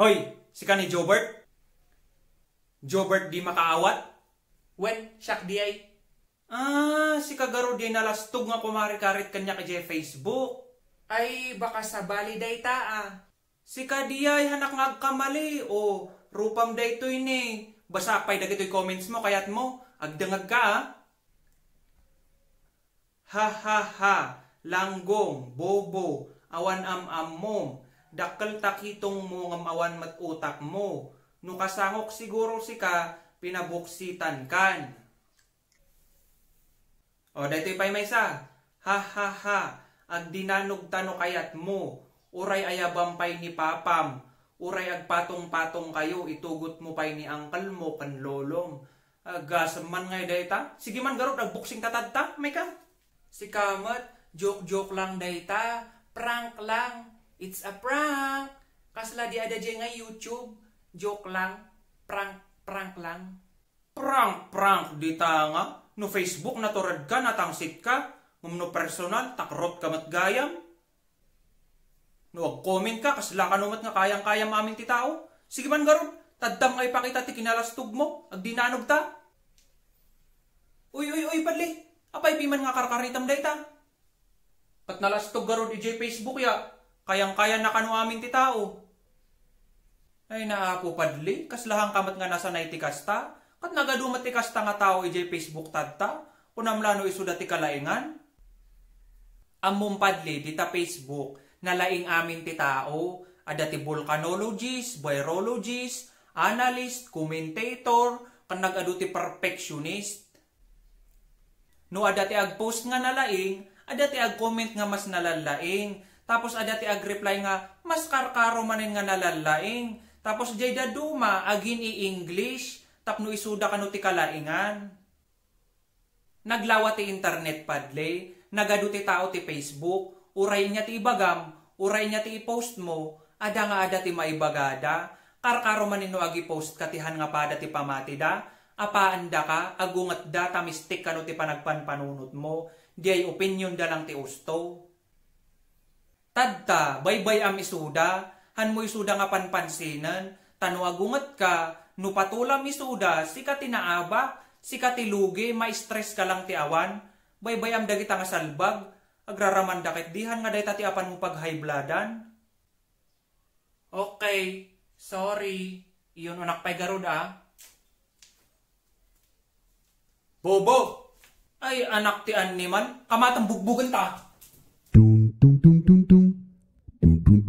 Hoy, si ka ni Jobert? Jobert di makaawat? Wen, siyak di ay. Ah, si kagaro di nalastog nga kumarikarit kanya kay Facebook. Ay, baka sa bali day ta ah. Si ka di ay hanak ngagkamali o rupam day to ini. Basa pay dagitoy comments mo kayat mo. Agdangag ka ah. Ha ha ha, langgong, bobo, awan am am mom, dakkel takitong mo nga mawan mat utak mo. No kasangok siguro si ka, pinabuksitan kan. O, daytoy pa'y may sa. Ha ha ha, ag dinanog tano kayat mo. Uray ayabam pa'y ni papam. Uray agpatong-patong kayo, itugot mo pa'y ni angkal mo kan lolom. Agas man ngay dayta. Sige man garot, nagbuksing tatadta, may ka. Si kamat, joke-joke lang dayta, prank lang. It's a prank. Kasla di ada dyan YouTube. Joke lang. Prank, prank lang. Prank, prank di tanga. No Facebook naturad ka, natangsit ka. Ngumno personal, takrot ka matgayam. No comment ka, kasla ka numat nga kayang-kayang maming ti tao. Sige man garod, taddam ay pakita ti kinalastog mo, ag ta. Uy, uy, uy, padli. Apay piman nga karkaritam day ta. Pat nalastog garod ijay Facebook ya, Kayang-kaya na kanu aming ti tao. Ay naapo padli, kaslahang kamat nga nasa na itikasta, kat nagadumat ti kasta nga tao ijay Facebook tadta, kunamlano isuda ti kalaingan. Amum padli dita Facebook, nalaing amin ti tao, ada ti volcanologist, virologist, analyst, commentator, kan nagadu ti perfectionist. No ada ti agpost nga nalaing, ada ti agcomment nga mas nalalaing, tapos ti agreply nga, mas karkaro manin nga nalalaing. Tapos jay daduma, agin i-English, tapno isuda kanu ti kalaingan. Naglawa ti internet padlay, nagadu ti tao ti Facebook, uray niya ti ibagam, uray niya ti ipost mo, ada nga ada ti maibagada, karkaro manin no agi post katihan nga pada ti pamatida, da ka, agungat data tamistik kanu ti panagpanpanunot mo, di ay opinion da lang ti usto. Tadta, baybay am isuda, han hanmoy isuda nga panpansinan, tanuagungat ka, nupatulam isuda, sika tinaaba, sika tilugi, ma-stress ka lang tiawan, baybay am dagita nga salbag, agraraman dakit dihan nga day tatiapan mo pag high Okay, sorry, iyon unak pay garod ah. Bobo! Ay anak ti Anniman, kamatang bugbugan ta.